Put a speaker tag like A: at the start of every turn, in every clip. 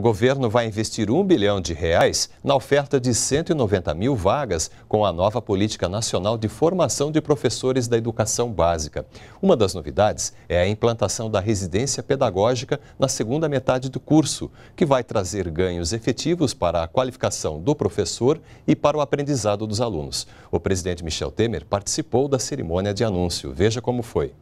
A: O governo vai investir um bilhão de reais na oferta de 190 mil vagas com a nova Política Nacional de Formação de Professores da Educação Básica. Uma das novidades é a implantação da residência pedagógica na segunda metade do curso, que vai trazer ganhos efetivos para a qualificação do professor e para o aprendizado dos alunos. O presidente Michel Temer participou da cerimônia de anúncio. Veja como foi.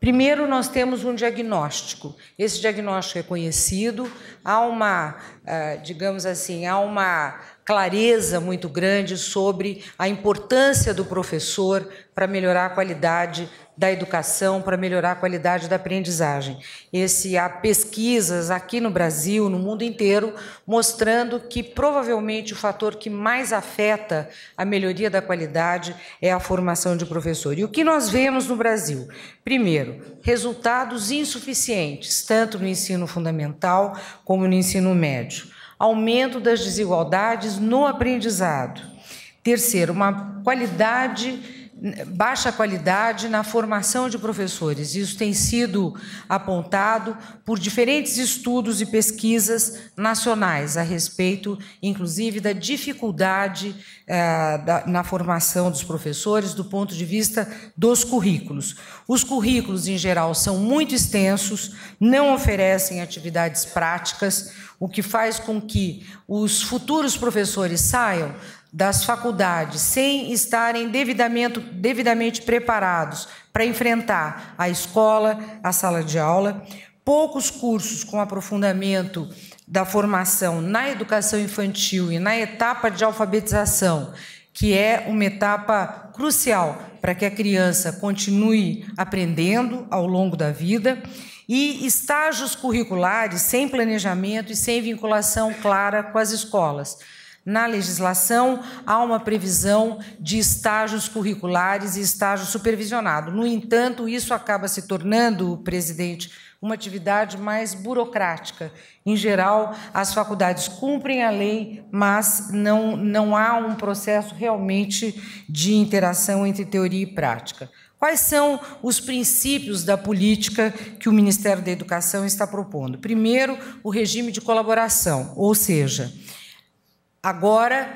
B: Primeiro, nós temos um diagnóstico. Esse diagnóstico é conhecido, há uma, ah, digamos assim, há uma clareza muito grande sobre a importância do professor para melhorar a qualidade da educação, para melhorar a qualidade da aprendizagem. Esse há pesquisas aqui no Brasil, no mundo inteiro, mostrando que provavelmente o fator que mais afeta a melhoria da qualidade é a formação de professor. E o que nós vemos no Brasil? Primeiro, resultados insuficientes, tanto no ensino fundamental como no ensino médio aumento das desigualdades no aprendizado. Terceiro, uma qualidade baixa qualidade na formação de professores. Isso tem sido apontado por diferentes estudos e pesquisas nacionais a respeito, inclusive, da dificuldade eh, da, na formação dos professores do ponto de vista dos currículos. Os currículos, em geral, são muito extensos, não oferecem atividades práticas, o que faz com que os futuros professores saiam das faculdades sem estarem devidamente, devidamente preparados para enfrentar a escola, a sala de aula, poucos cursos com aprofundamento da formação na educação infantil e na etapa de alfabetização, que é uma etapa crucial para que a criança continue aprendendo ao longo da vida, e estágios curriculares sem planejamento e sem vinculação clara com as escolas. Na legislação, há uma previsão de estágios curriculares e estágio supervisionado. No entanto, isso acaba se tornando, presidente, uma atividade mais burocrática. Em geral, as faculdades cumprem a lei, mas não, não há um processo realmente de interação entre teoria e prática. Quais são os princípios da política que o Ministério da Educação está propondo? Primeiro, o regime de colaboração, ou seja, Agora,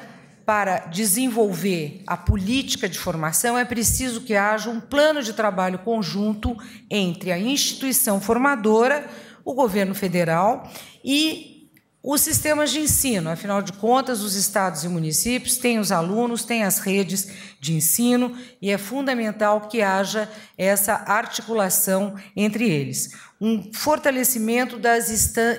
B: para desenvolver a política de formação, é preciso que haja um plano de trabalho conjunto entre a instituição formadora, o governo federal e os sistemas de ensino. Afinal de contas, os estados e municípios têm os alunos, têm as redes de ensino e é fundamental que haja essa articulação entre eles. Um fortalecimento das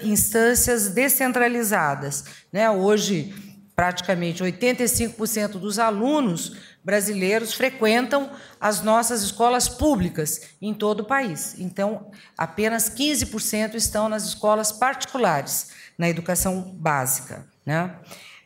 B: instâncias descentralizadas. Né? Hoje, praticamente 85% dos alunos brasileiros frequentam as nossas escolas públicas em todo o país. Então, apenas 15% estão nas escolas particulares, na educação básica. Né?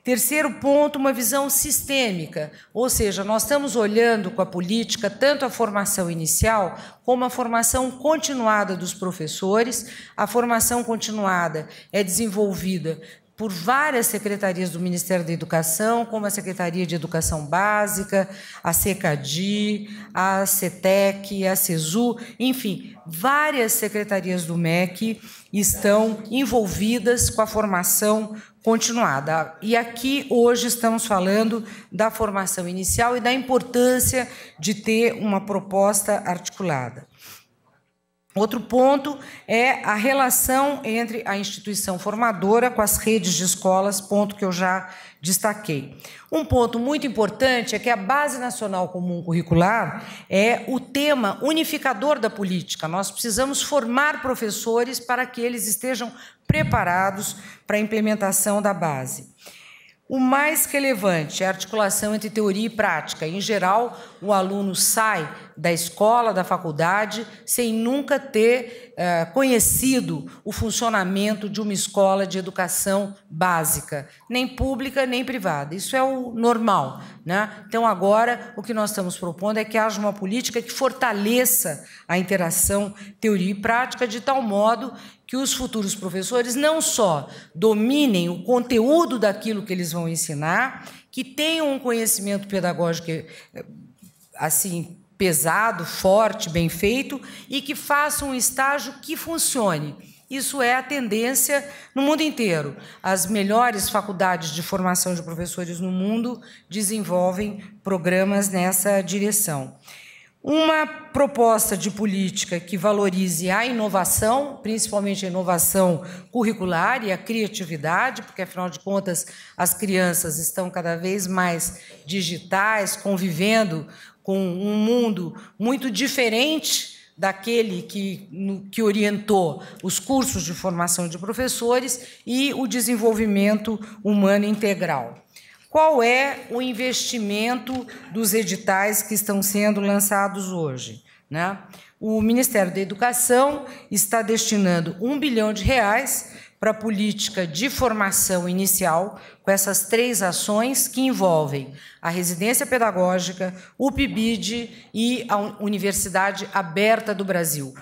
B: Terceiro ponto, uma visão sistêmica, ou seja, nós estamos olhando com a política tanto a formação inicial como a formação continuada dos professores. A formação continuada é desenvolvida por várias secretarias do Ministério da Educação, como a Secretaria de Educação Básica, a SECADI, a CETEC, a CESU, enfim, várias secretarias do MEC estão envolvidas com a formação continuada. E aqui hoje estamos falando da formação inicial e da importância de ter uma proposta articulada. Outro ponto é a relação entre a instituição formadora com as redes de escolas, ponto que eu já destaquei. Um ponto muito importante é que a Base Nacional Comum Curricular é o tema unificador da política. Nós precisamos formar professores para que eles estejam preparados para a implementação da base. O mais relevante é a articulação entre teoria e prática. Em geral, o aluno sai da escola, da faculdade, sem nunca ter eh, conhecido o funcionamento de uma escola de educação básica, nem pública nem privada. Isso é o normal. Né? Então, agora, o que nós estamos propondo é que haja uma política que fortaleça a interação teoria e prática, de tal modo que os futuros professores não só dominem o conteúdo daquilo que eles vão ensinar, que tenham um conhecimento pedagógico eh, assim pesado, forte, bem feito e que façam um estágio que funcione. Isso é a tendência no mundo inteiro. As melhores faculdades de formação de professores no mundo desenvolvem programas nessa direção uma proposta de política que valorize a inovação, principalmente a inovação curricular e a criatividade, porque afinal de contas as crianças estão cada vez mais digitais, convivendo com um mundo muito diferente daquele que, que orientou os cursos de formação de professores e o desenvolvimento humano integral. Qual é o investimento dos editais que estão sendo lançados hoje? Né? O Ministério da Educação está destinando um bilhão de reais para a política de formação inicial, com essas três ações que envolvem a residência pedagógica, o PIBID e a Universidade Aberta do Brasil.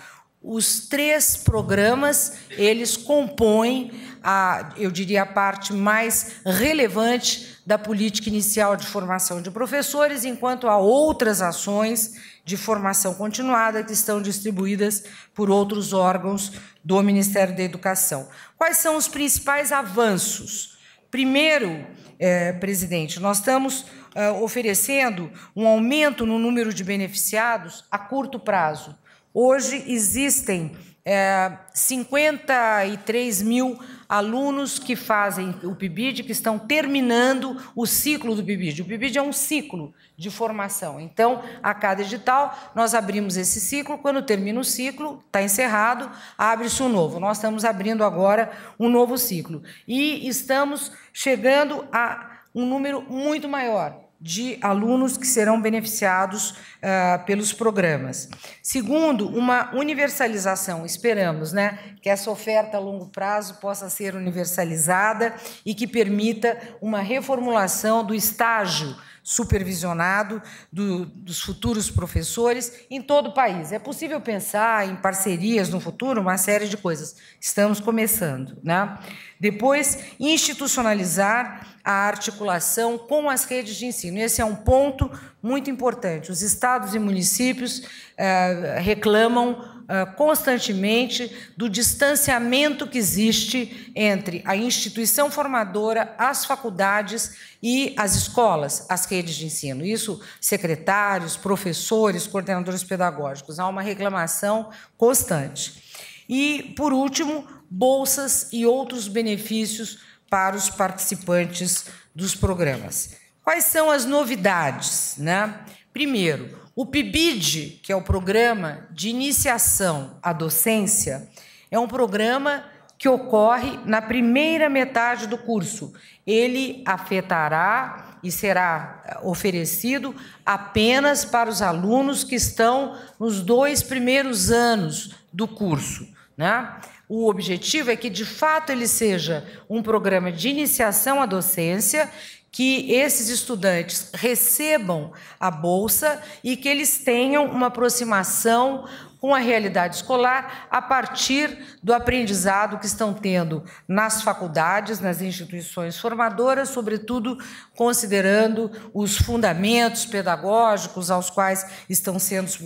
B: Os três programas, eles compõem, a, eu diria, a parte mais relevante da política inicial de formação de professores, enquanto há outras ações de formação continuada que estão distribuídas por outros órgãos do Ministério da Educação. Quais são os principais avanços? Primeiro, é, presidente, nós estamos é, oferecendo um aumento no número de beneficiados a curto prazo Hoje existem é, 53 mil alunos que fazem o PIBID, que estão terminando o ciclo do PIBID. O PIBID é um ciclo de formação. Então, a cada edital, nós abrimos esse ciclo. Quando termina o ciclo, está encerrado, abre-se um novo. Nós estamos abrindo agora um novo ciclo. E estamos chegando a um número muito maior de alunos que serão beneficiados uh, pelos programas. Segundo, uma universalização, esperamos, né, que essa oferta a longo prazo possa ser universalizada e que permita uma reformulação do estágio supervisionado do, dos futuros professores em todo o país. É possível pensar em parcerias no futuro, uma série de coisas. Estamos começando. Né? Depois, institucionalizar a articulação com as redes de ensino. Esse é um ponto muito importante. Os estados e municípios eh, reclamam ah, constantemente do distanciamento que existe entre a instituição formadora, as faculdades e as escolas, as redes de ensino. Isso, secretários, professores, coordenadores pedagógicos. Há uma reclamação constante. E, por último, bolsas e outros benefícios para os participantes dos programas. Quais são as novidades? Né? Primeiro, o PIBID, que é o Programa de Iniciação à Docência, é um programa que ocorre na primeira metade do curso. Ele afetará e será eh, oferecido apenas para os alunos que estão nos dois primeiros anos do curso. Né? O objetivo é que, de fato, ele seja um programa de iniciação à docência que esses estudantes recebam a bolsa e que eles tenham uma aproximação com a realidade escolar a partir do aprendizado que estão tendo nas faculdades, nas instituições formadoras, sobretudo considerando os fundamentos pedagógicos aos quais estão sendo uh,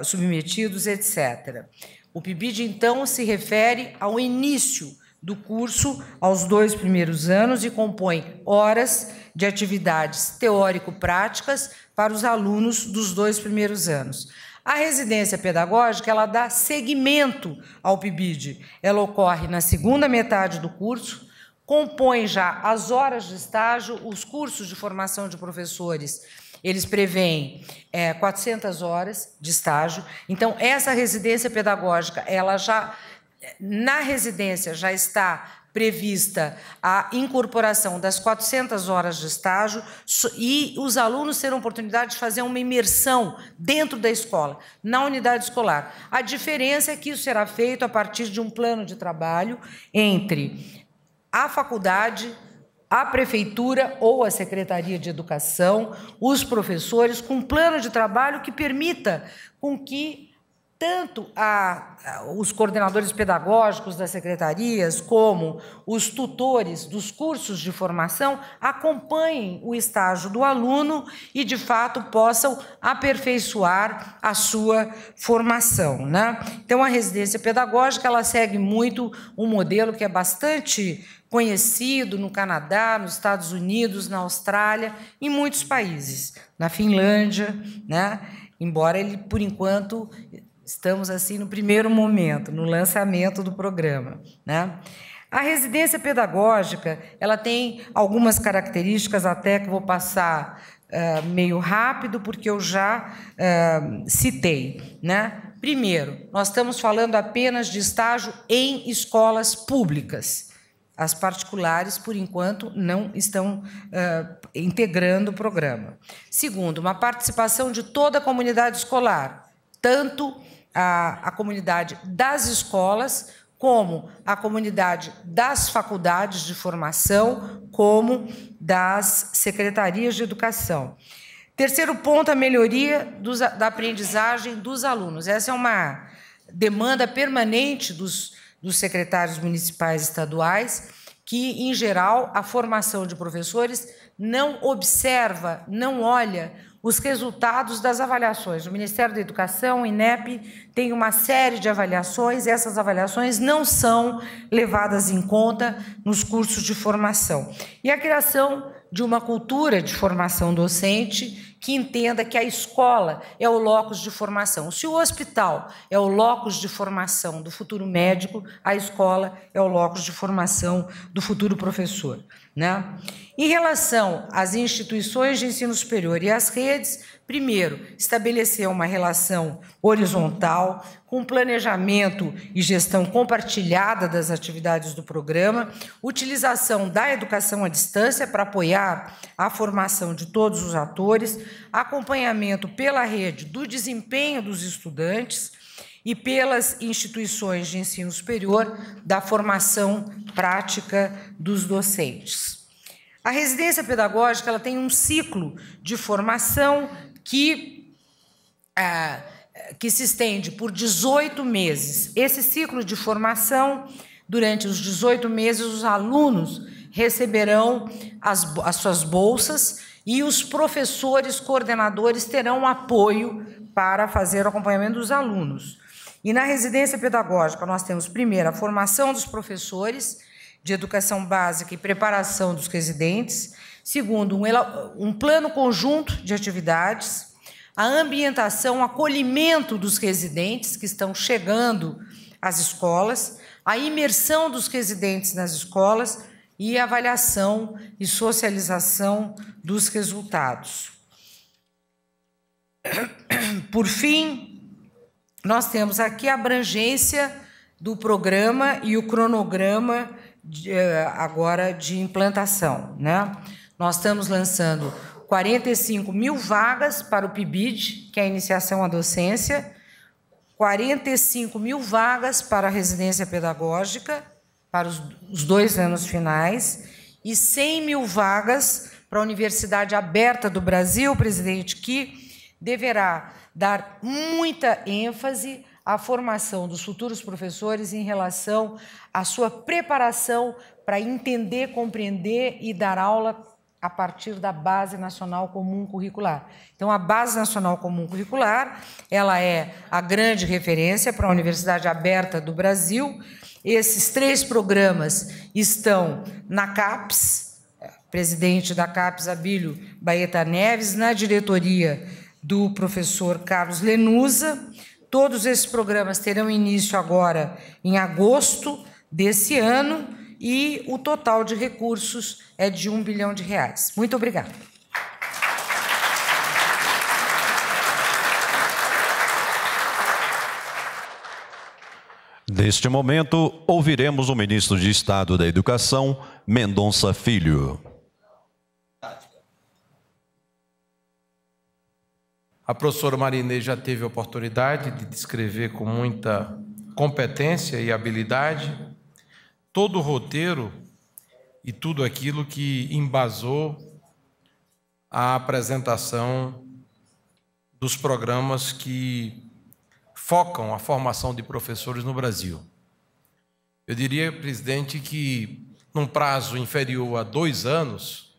B: uh, submetidos, etc. O PIBID, então, se refere ao início do curso aos dois primeiros anos e compõe horas de atividades teórico-práticas para os alunos dos dois primeiros anos. A residência pedagógica ela dá seguimento ao PIBID. Ela ocorre na segunda metade do curso, compõe já as horas de estágio, os cursos de formação de professores. Eles preveem é, 400 horas de estágio. Então, essa residência pedagógica, ela já na residência já está prevista a incorporação das 400 horas de estágio e os alunos terão oportunidade de fazer uma imersão dentro da escola, na unidade escolar. A diferença é que isso será feito a partir de um plano de trabalho entre a faculdade, a prefeitura ou a secretaria de educação, os professores, com um plano de trabalho que permita com que tanto a, a, os coordenadores pedagógicos das secretarias, como os tutores dos cursos de formação, acompanhem o estágio do aluno e, de fato, possam aperfeiçoar a sua formação. Né? Então, a residência pedagógica ela segue muito um modelo que é bastante conhecido no Canadá, nos Estados Unidos, na Austrália, em muitos países, na Finlândia, né? embora ele, por enquanto, Estamos assim no primeiro momento, no lançamento do programa, né? A residência pedagógica, ela tem algumas características até que vou passar uh, meio rápido porque eu já uh, citei, né? Primeiro, nós estamos falando apenas de estágio em escolas públicas. As particulares, por enquanto, não estão uh, integrando o programa. Segundo, uma participação de toda a comunidade escolar, tanto a, a comunidade das escolas, como a comunidade das faculdades de formação, como das secretarias de educação. Terceiro ponto, a melhoria dos, da aprendizagem dos alunos. Essa é uma demanda permanente dos, dos secretários municipais estaduais, que, em geral, a formação de professores não observa, não olha os resultados das avaliações. O Ministério da Educação, o INEP, tem uma série de avaliações, essas avaliações não são levadas em conta nos cursos de formação. E a criação de uma cultura de formação docente que entenda que a escola é o locus de formação. Se o hospital é o locus de formação do futuro médico, a escola é o locus de formação do futuro professor. Né? Em relação às instituições de ensino superior e às redes, primeiro, estabelecer uma relação horizontal com planejamento e gestão compartilhada das atividades do programa, utilização da educação à distância para apoiar a formação de todos os atores, acompanhamento pela rede do desempenho dos estudantes e pelas instituições de ensino superior da formação prática dos docentes. A residência pedagógica ela tem um ciclo de formação que, ah, que se estende por 18 meses. Esse ciclo de formação, durante os 18 meses, os alunos receberão as, as suas bolsas e os professores coordenadores terão apoio para fazer o acompanhamento dos alunos. E na residência pedagógica, nós temos, primeiro, a formação dos professores de educação básica e preparação dos residentes, segundo, um, um plano conjunto de atividades, a ambientação, acolhimento dos residentes que estão chegando às escolas, a imersão dos residentes nas escolas e avaliação e socialização dos resultados. Por fim, nós temos aqui a abrangência do programa e o cronograma de, eh, agora de implantação. Né? Nós estamos lançando 45 mil vagas para o PIBID, que é a iniciação à docência, 45 mil vagas para a residência pedagógica, para os, os dois anos finais, e 100 mil vagas para a Universidade Aberta do Brasil, presidente, que deverá dar muita ênfase à formação dos futuros professores em relação à sua preparação para entender, compreender e dar aula a partir da Base Nacional Comum Curricular. Então, a Base Nacional Comum Curricular, ela é a grande referência para a Universidade Aberta do Brasil. Esses três programas estão na CAPES, presidente da CAPES Abílio Baeta Neves, na diretoria do professor Carlos Lenusa. Todos esses programas terão início agora em agosto desse ano e o total de recursos é de um bilhão de reais. Muito obrigada.
A: Neste momento, ouviremos o ministro de Estado da Educação, Mendonça Filho. A professora Marinê já teve a oportunidade de descrever com muita competência e habilidade todo o roteiro e tudo aquilo que embasou a apresentação dos programas que focam a formação de professores no Brasil. Eu diria, presidente, que num prazo inferior a dois anos,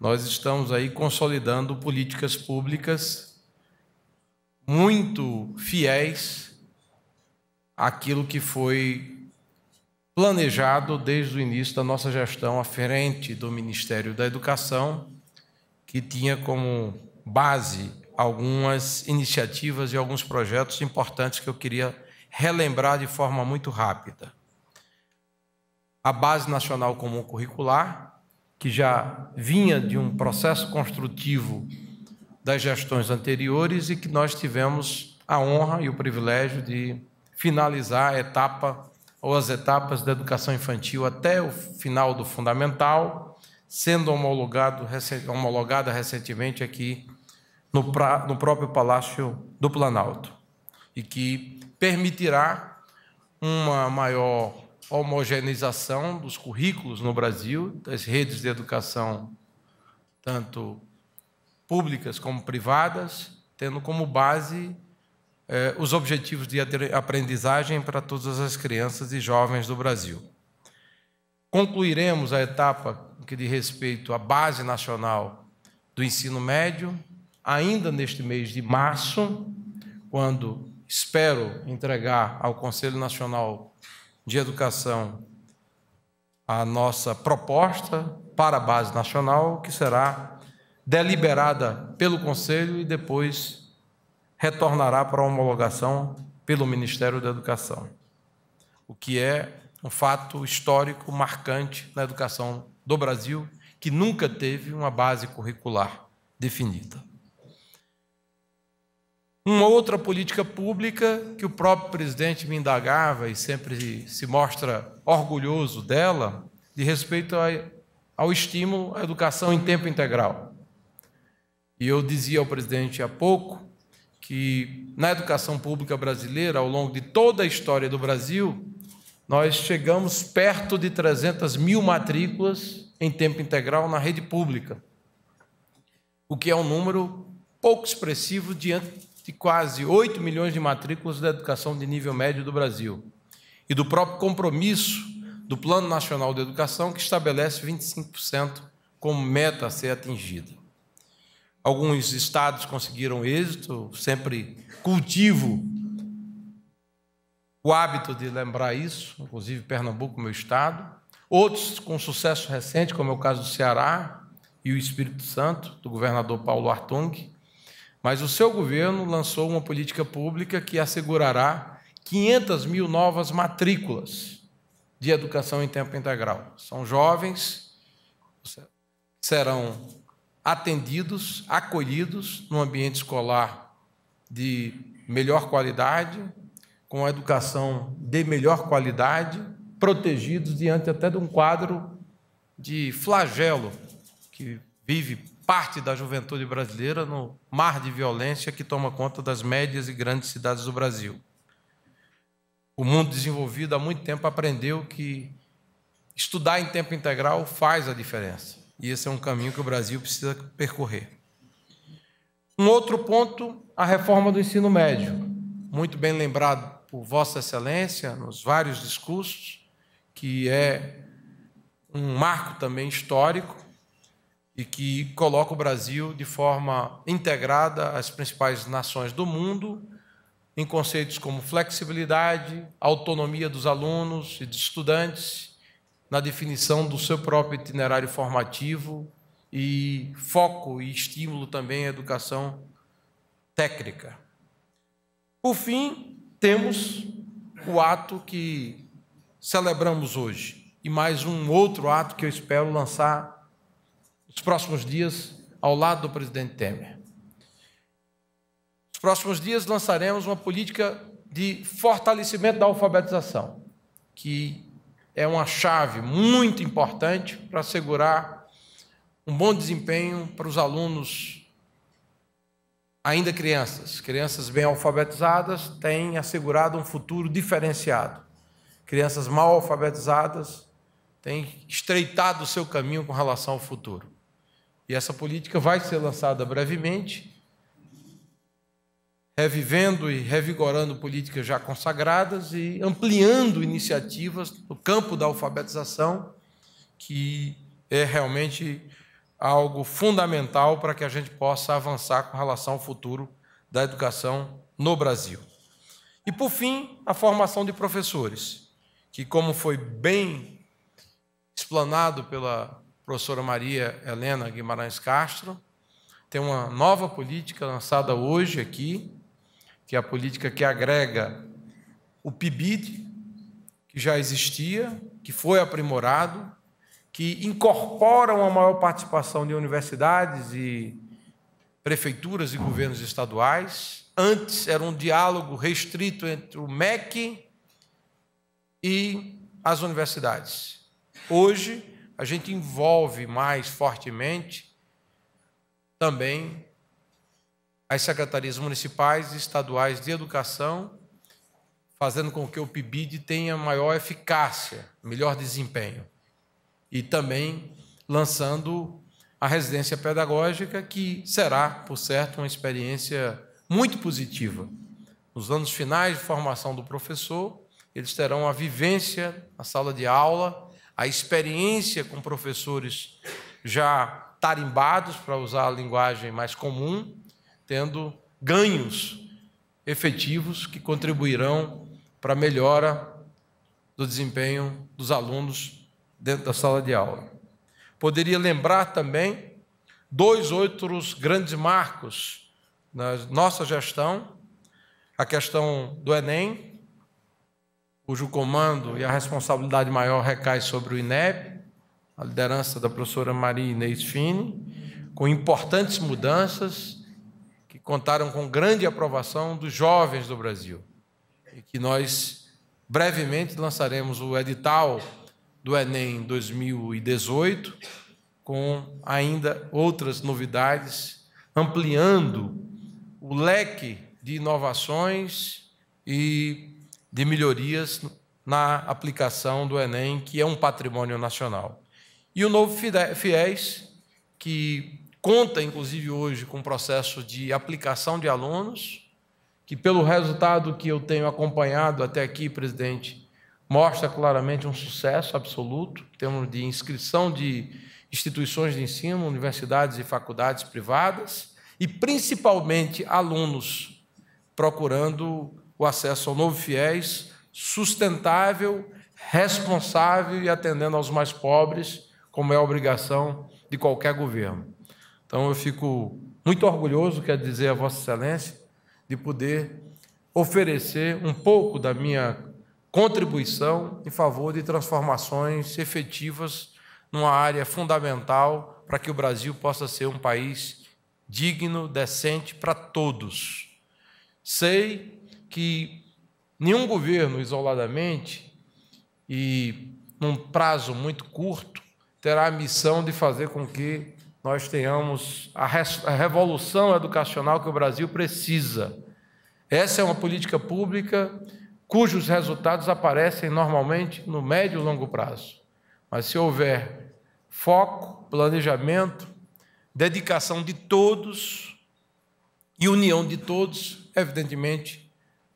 A: nós estamos aí consolidando políticas públicas muito fiéis àquilo que foi planejado desde o início da nossa gestão à frente do Ministério da Educação, que tinha como base algumas iniciativas e alguns projetos importantes que eu queria relembrar de forma muito rápida. A Base Nacional Comum Curricular, que já vinha de um processo construtivo das gestões anteriores e que nós tivemos a honra e o privilégio de finalizar a etapa ou as etapas da educação infantil até o final do fundamental, sendo homologado, homologada recentemente aqui no, pra, no próprio Palácio do Planalto, e que permitirá uma maior homogeneização dos currículos no Brasil, das redes de educação, tanto públicas como privadas, tendo como base eh, os objetivos de aprendizagem para todas as crianças e jovens do Brasil. Concluiremos a etapa que diz respeito à base nacional do ensino médio, ainda neste mês de março, quando espero entregar ao Conselho Nacional de Educação a nossa proposta para a base nacional, que será deliberada pelo Conselho e depois retornará para homologação pelo Ministério da Educação, o que é um fato histórico marcante na educação do Brasil, que nunca teve uma base curricular definida. Uma outra política pública que o próprio presidente me indagava e sempre se mostra orgulhoso dela, de respeito ao estímulo à educação em tempo integral. E eu dizia ao presidente há pouco que na educação pública brasileira, ao longo de toda a história do Brasil, nós chegamos perto de 300 mil matrículas em tempo integral na rede pública, o que é um número pouco expressivo diante de quase 8 milhões de matrículas da educação de nível médio do Brasil e do próprio compromisso do Plano Nacional de Educação, que estabelece 25% como meta a ser atingida. Alguns estados conseguiram êxito, sempre cultivo o hábito de lembrar isso, inclusive Pernambuco, meu estado. Outros com sucesso recente, como é o caso do Ceará e o Espírito Santo, do governador Paulo Artung. Mas o seu governo lançou uma política pública que assegurará 500 mil novas matrículas de educação em tempo integral. São jovens, serão atendidos, acolhidos num ambiente escolar de melhor qualidade, com a educação de melhor qualidade, protegidos diante até de um quadro de flagelo que vive parte da juventude brasileira no mar de violência que toma conta das médias e grandes cidades do Brasil. O mundo desenvolvido há muito tempo aprendeu que estudar em tempo integral faz a diferença. E esse é um caminho que o Brasil precisa percorrer. Um outro ponto, a reforma do ensino médio. Muito bem lembrado por Vossa Excelência nos vários discursos, que é um marco também histórico e que coloca o Brasil de forma integrada às principais nações do mundo, em conceitos como flexibilidade, autonomia dos alunos e dos estudantes na definição do seu próprio itinerário formativo e foco e estímulo também à educação técnica. Por fim, temos o ato que celebramos hoje e mais um outro ato que eu espero lançar nos próximos dias ao lado do presidente Temer. Nos próximos dias lançaremos uma política de fortalecimento da alfabetização, que é uma chave muito importante para assegurar um bom desempenho para os alunos, ainda crianças. Crianças bem alfabetizadas têm assegurado um futuro diferenciado. Crianças mal alfabetizadas têm estreitado o seu caminho com relação ao futuro. E essa política vai ser lançada brevemente revivendo e revigorando políticas já consagradas e ampliando iniciativas no campo da alfabetização, que é realmente algo fundamental para que a gente possa avançar com relação ao futuro da educação no Brasil. E, por fim, a formação de professores, que, como foi bem explanado pela professora Maria Helena Guimarães Castro, tem uma nova política lançada hoje aqui, que é a política que agrega o PIBID, que já existia, que foi aprimorado, que incorpora uma maior participação de universidades e prefeituras e governos estaduais. Antes era um diálogo restrito entre o MEC e as universidades. Hoje, a gente envolve mais fortemente também as secretarias municipais e estaduais de educação, fazendo com que o PIBID tenha maior eficácia, melhor desempenho. E também lançando a residência pedagógica, que será, por certo, uma experiência muito positiva. Nos anos finais de formação do professor, eles terão a vivência na sala de aula, a experiência com professores já tarimbados, para usar a linguagem mais comum, tendo ganhos efetivos que contribuirão para a melhora do desempenho dos alunos dentro da sala de aula. Poderia lembrar também dois outros grandes marcos na nossa gestão: a questão do Enem, cujo comando e a responsabilidade maior recai sobre o INEP, a liderança da professora Maria Inês Fini, com importantes mudanças que contaram com grande aprovação dos jovens do Brasil. E que nós brevemente lançaremos o edital do Enem 2018, com ainda outras novidades, ampliando o leque de inovações e de melhorias na aplicação do Enem, que é um patrimônio nacional. E o novo FIES, que conta, inclusive, hoje com um processo de aplicação de alunos, que, pelo resultado que eu tenho acompanhado até aqui, presidente, mostra claramente um sucesso absoluto em termos de inscrição de instituições de ensino, universidades e faculdades privadas, e principalmente alunos procurando o acesso ao Novo Fiéis sustentável, responsável e atendendo aos mais pobres, como é a obrigação de qualquer governo. Então eu fico muito orgulhoso, quero dizer a Vossa Excelência, de poder oferecer um pouco da minha contribuição em favor de transformações efetivas numa área fundamental para que o Brasil possa ser um país digno, decente para todos. Sei que nenhum governo isoladamente e num prazo muito curto terá a missão de fazer com que nós tenhamos a, revolução educacional que o Brasil precisa. Essa é uma política pública cujos resultados aparecem normalmente no médio e longo prazo. Mas se houver foco, planejamento, dedicação de todos e união de todos, evidentemente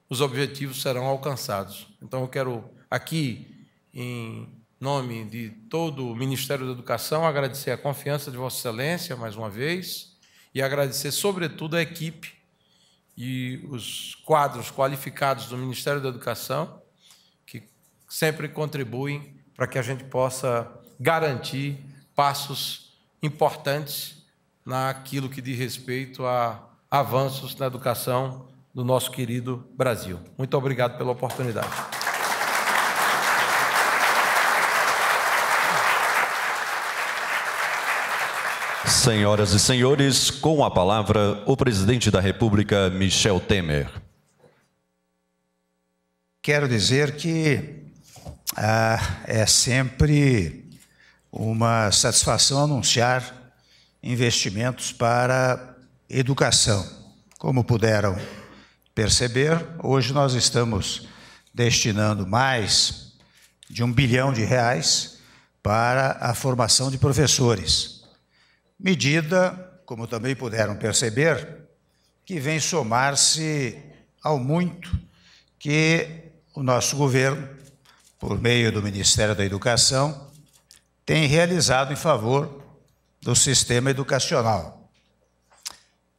A: os objetivos serão alcançados. Então eu quero aqui em nome de todo o Ministério da Educação, agradecer a confiança de Vossa Excelência mais uma vez e agradecer, sobretudo, a equipe e os quadros qualificados do Ministério da Educação, que sempre contribuem para que a gente possa garantir passos importantes naquilo que diz respeito a avanços na educação do nosso querido Brasil. Muito obrigado pela oportunidade.
B: Senhoras e senhores, com a palavra, o presidente da República, Michel
A: Temer.
C: Quero dizer que ah, é sempre uma satisfação anunciar investimentos para educação. Como puderam perceber, hoje nós estamos destinando mais de um bilhão de reais para a formação de professores medida, como também puderam perceber, que vem somar-se ao muito que o nosso governo, por meio do Ministério da Educação, tem realizado em favor do sistema educacional.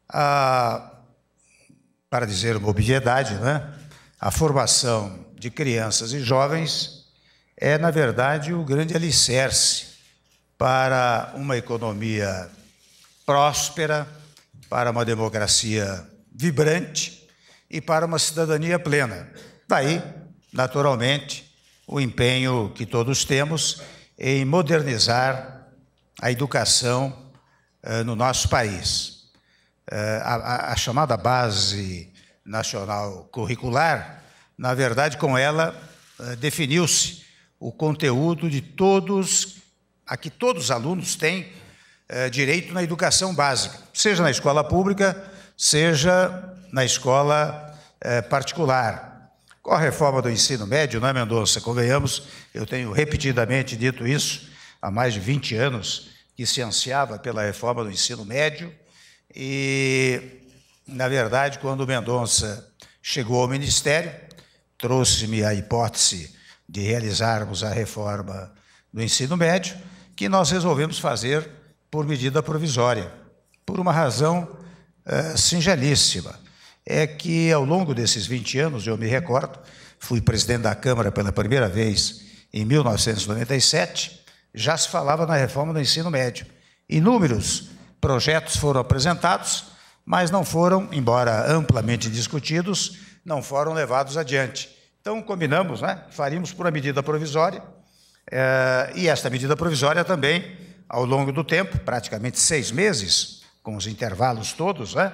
C: para dizer uma obviedade, né? a formação de crianças e jovens é, na verdade, o grande alicerce para uma economia próspera, para uma democracia vibrante e para uma cidadania plena. Daí, naturalmente, o empenho que todos temos em modernizar a educação eh, no nosso país. Eh, a, a chamada base nacional curricular, na verdade, com ela eh, definiu-se o conteúdo de todos a que todos os alunos têm eh, direito na educação básica, seja na escola pública, seja na escola eh, particular. Com a reforma do ensino médio, não é, Mendonça? Convenhamos, eu tenho repetidamente dito isso há mais de 20 anos, que se ansiava pela reforma do ensino médio, e, na verdade, quando Mendonça chegou ao Ministério, trouxe-me a hipótese de realizarmos a reforma do ensino médio, que nós resolvemos fazer por medida provisória, por uma razão é, singelíssima. É que ao longo desses 20 anos, eu me recordo, fui presidente da Câmara pela primeira vez em 1997, já se falava na reforma do ensino médio. Inúmeros projetos foram apresentados, mas não foram, embora amplamente discutidos, não foram levados adiante. Então, combinamos, né? faríamos por uma medida provisória, eh, e esta medida provisória também, ao longo do tempo, praticamente seis meses, com os intervalos todos, né,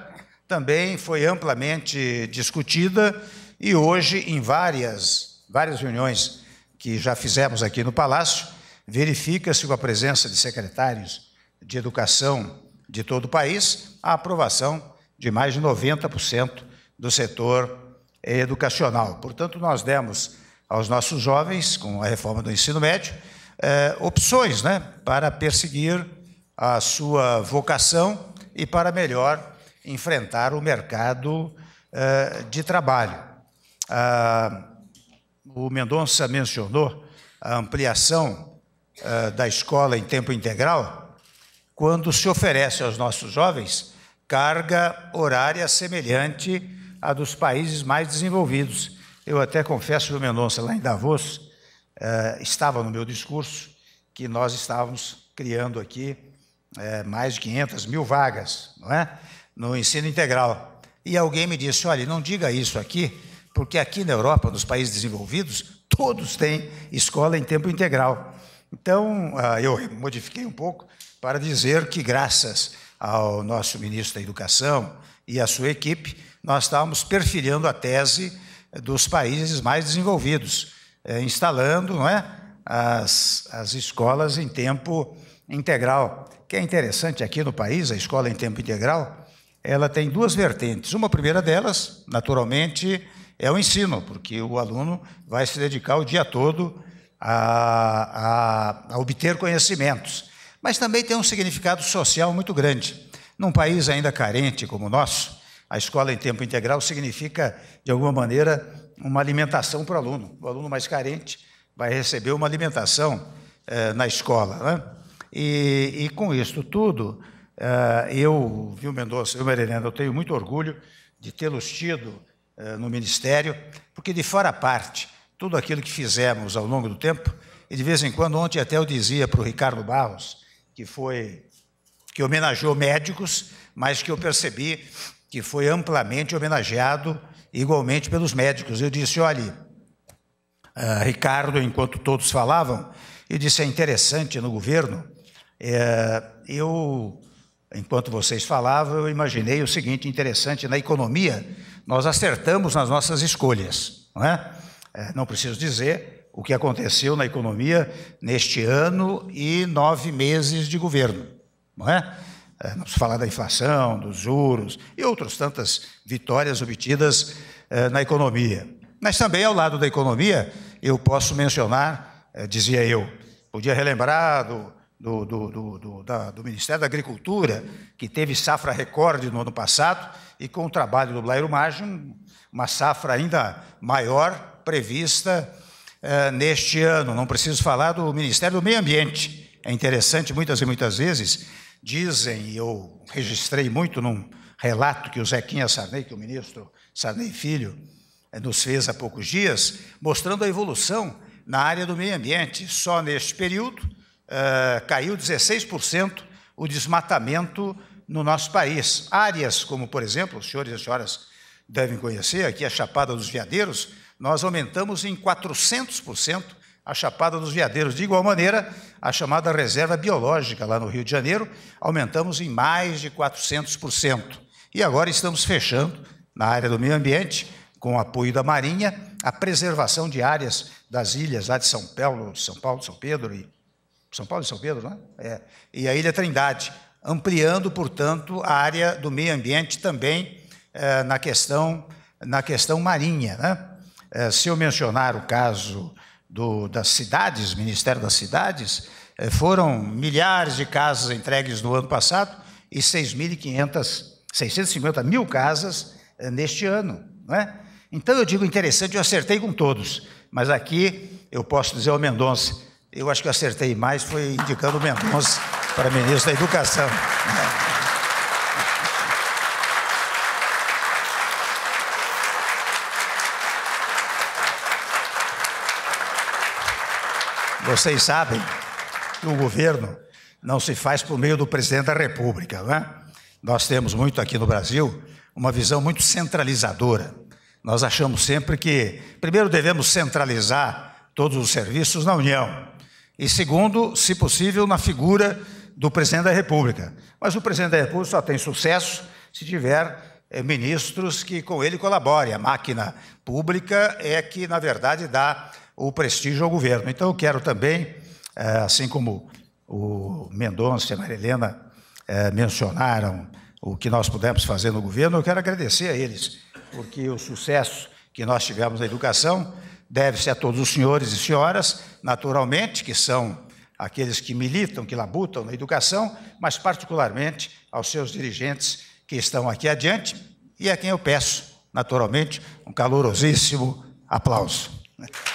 C: também foi amplamente discutida e hoje, em várias, várias reuniões que já fizemos aqui no Palácio, verifica-se com a presença de secretários de educação de todo o país a aprovação de mais de 90% do setor educacional. Portanto, nós demos aos nossos jovens, com a reforma do ensino médio, eh, opções né, para perseguir a sua vocação e para melhor enfrentar o mercado eh, de trabalho. Ah, o Mendonça mencionou a ampliação eh, da escola em tempo integral, quando se oferece aos nossos jovens carga horária semelhante à dos países mais desenvolvidos eu até confesso que o Mendonça, lá em Davos, eh, estava no meu discurso que nós estávamos criando aqui eh, mais de 500 mil vagas não é? no ensino integral. E alguém me disse: olha, não diga isso aqui, porque aqui na Europa, nos países desenvolvidos, todos têm escola em tempo integral. Então, ah, eu modifiquei um pouco para dizer que, graças ao nosso ministro da Educação e à sua equipe, nós estávamos perfilhando a tese é, dos países mais desenvolvidos, é, instalando não é, as, as escolas em tempo integral. O que é interessante aqui no país, a escola em tempo integral, ela tem duas vertentes. Uma primeira delas, naturalmente, é o ensino, porque o aluno vai se dedicar o dia todo a, a, a obter conhecimentos. Mas também tem um significado social muito grande. Num país ainda carente como o nosso, a escola em tempo integral significa, de alguma maneira, uma alimentação para o aluno. O aluno mais carente vai receber uma alimentação eh, na escola. Né? E, e, com isso tudo, eh, eu, viu, Mendonça, eu, Marilena, eu tenho muito orgulho de tê-los tido eh, no Ministério, porque de fora a parte, tudo aquilo que fizemos ao longo do tempo, e de vez em quando, ontem até eu dizia para o Ricardo Barros, que foi que homenageou médicos, mas que eu percebi que foi amplamente homenageado igualmente pelos médicos. Eu disse: olhe, uh, Ricardo, enquanto todos falavam, eu disse: é interessante no governo, é, eu, enquanto vocês falavam, eu imaginei o seguinte: interessante, na economia, nós acertamos nas nossas escolhas. Não, é? É, não preciso dizer o que aconteceu na economia neste ano e nove meses de governo. Não é? É, falar da inflação, dos juros e outras tantas vitórias obtidas é, na economia. Mas também ao lado da economia, eu posso mencionar, é, dizia eu, podia relembrar do, do, do, do, da, do, Ministério da Agricultura, que teve safra recorde no ano passado, e com o trabalho do Blairo Margin, uma safra ainda maior prevista eh, neste ano. Não preciso falar do Ministério do Meio Ambiente. É interessante, muitas e muitas vezes, Dizem, e eu registrei muito num relato que o Zequinha Sarney, que é o ministro Sarney Filho eh, nos fez há poucos dias, mostrando a evolução na área do meio ambiente. Só neste período uh, caiu 16% o desmatamento no nosso país. Áreas como, por exemplo, os senhores e senhoras devem conhecer, aqui a Chapada dos Veadeiros, nós aumentamos em 400% a Chapada dos Veadeiros. De igual maneira, a chamada reserva biológica lá no Rio de Janeiro, aumentamos em mais de 400%. E agora estamos fechando, na área do meio ambiente, com o apoio da Marinha, a preservação de áreas das ilhas lá de São Paulo, São Paulo, São Pedro e São Paulo e São Pedro, né? É, e a Ilha Trindade, ampliando, portanto, a área do meio ambiente também é, na questão na questão marinha, né? É, se eu mencionar o caso do, das cidades, Ministério das Cidades, eh, foram milhares de casas entregues no ano passado e 6.500, 650 mil casas eh, neste ano. Não é? Então eu digo interessante, eu acertei com todos, mas aqui eu posso dizer ao Mendonça, eu acho que eu acertei mais foi indicando o Mendonça para ministro da Educação. Vocês sabem que o governo não se faz por meio do presidente da República, não é? Nós temos muito aqui no Brasil uma visão muito centralizadora. Nós achamos sempre que, primeiro, devemos centralizar todos os serviços na União, e segundo, se possível, na figura do presidente da República. Mas o presidente da República só tem sucesso se tiver é, ministros que com ele colaborem. A máquina pública é que, na verdade, dá o prestígio ao governo. Então, eu quero também, eh, assim como o Mendonça e a Maria Helena eh, mencionaram o que nós pudemos fazer no governo, eu quero agradecer a eles, porque o sucesso que nós tivemos na educação deve-se a todos os senhores e senhoras, naturalmente, que são aqueles que militam, que labutam na educação, mas particularmente aos seus dirigentes que estão aqui adiante e a quem eu peço, naturalmente, um calorosíssimo aplauso.